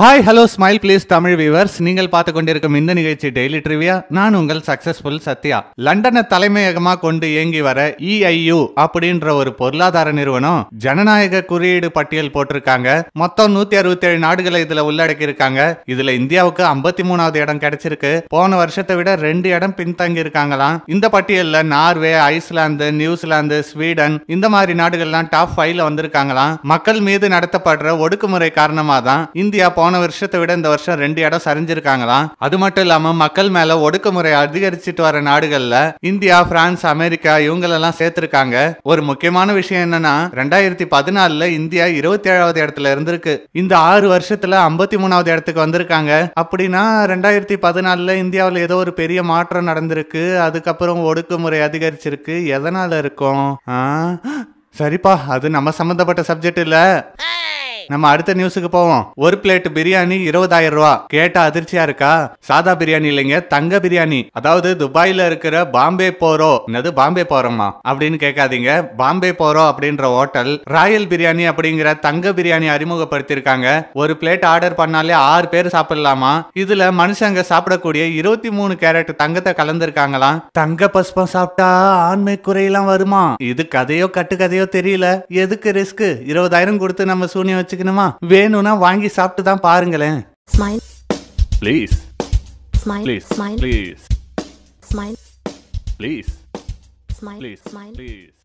hi hello smile please Tamil viewers நீங்கள் பார்த்து கொண்டிருக்கும் இந்த நிகழ்ச்சி டெய்லி ட்ரிவியா நான் உங்கள் சக்சஸ்ஃபுல் சத்யா லண்டனை தலைமையகமாக கொண்டு இயங்கி வர இஐயு e அப்படின்ற ஒரு பொருளாதார நிறுவனம் ஜனநாயக குறியீடு பட்டியல் போட்டிருக்காங்க மொத்தம் நூத்தி அறுபத்தி ஏழு நாடுகளை இதுல உள்ளடக்கி இருக்காங்க இதுல இந்தியாவுக்கு ஐம்பத்தி மூணாவது இடம் கிடைச்சிருக்கு போன வருஷத்தை விட ரெண்டு இடம் பின்தங்கி இருக்காங்களாம் இந்த பட்டியல்ல நார்வே ஐஸ்லாந்து நியூசிலாந்து ஸ்வீடன் இந்த மாதிரி நாடுகள்லாம் டாப் ஃபைவ்ல வந்திருக்காங்களாம் மக்கள் மீது நடத்தப்படுற ஒடுக்குமுறை காரணமாக தான் இந்தியா போன வருஷத்தை விட இந்த வருஷம் ரெண்டு இடம் சரிஞ்சிருக்காங்களாம் அது மட்டும் இல்லாம மக்கள் மேல ஒடுக்குமுறை அதிகரிச்சிட்டு வர நாடுகள்ல இந்தியா பிரான்ஸ் அமெரிக்கா இவங்களெல்லாம் சேர்த்திருக்காங்க ஒரு முக்கியமான விஷயம் என்னன்னா ரெண்டாயிரத்தி பதினாலுல இந்தியா இருபத்தி ஏழாவது இடத்துல இருந்திருக்கு இந்த ஆறு வருஷத்துல ஐம்பத்தி மூணாவது இடத்துக்கு வந்திருக்காங்க அப்படின்னா ரெண்டாயிரத்தி பதினாலுல இந்தியாவில் ஏதோ ஒரு பெரிய மாற்றம் நடந்திருக்கு அதுக்கப்புறம் ஒடுக்குமுறை அதிகரிச்சிருக்கு எதனால இருக்கும் சரிப்பா அது நம்ம சம்மந்தப்பட்ட சப்ஜெக்ட் இல்லை நம்ம அடுத்த நியூஸுக்கு போவோம் ஒரு பிளேட் பிரியாணி இருபதாயிரம் ரூபா கேட்டா அதிர்ச்சியா இருக்கா சாதா பிரியாணி இல்லைங்க தங்க பிரியாணி அதாவது துபாயில இருக்கிற பாம்பே போரோ என்னது பாம்பே போறோமா அப்படின்னு கேட்காதீங்க பாம்பே போரோ அப்படின்ற ஹோட்டல் ராயல் பிரியாணி அப்படிங்கிற தங்க பிரியாணி அறிமுகப்படுத்தியிருக்காங்க ஒரு பிளேட் ஆர்டர் பண்ணாலே ஆறு பேர் சாப்பிடலாமா இதுல மனுஷங்க சாப்பிடக்கூடிய இருபத்தி மூணு கேரட் தங்கத்தை கலந்துருக்காங்களாம் தங்க பஸ்பம் சாப்பிட்டா ஆண்மை குறையெல்லாம் வருமா இது கதையோ கட்டு கதையோ தெரியல எதுக்கு ரிஸ்க் இருபதாயிரம் கொடுத்து நம்ம சூனியம் வச்சுக்க எடுக்கணுமா வேணும்னா வாங்கி சாப்பிட்டு தான் பாருங்களேன் smile please smile please smile please smile please smile please smile please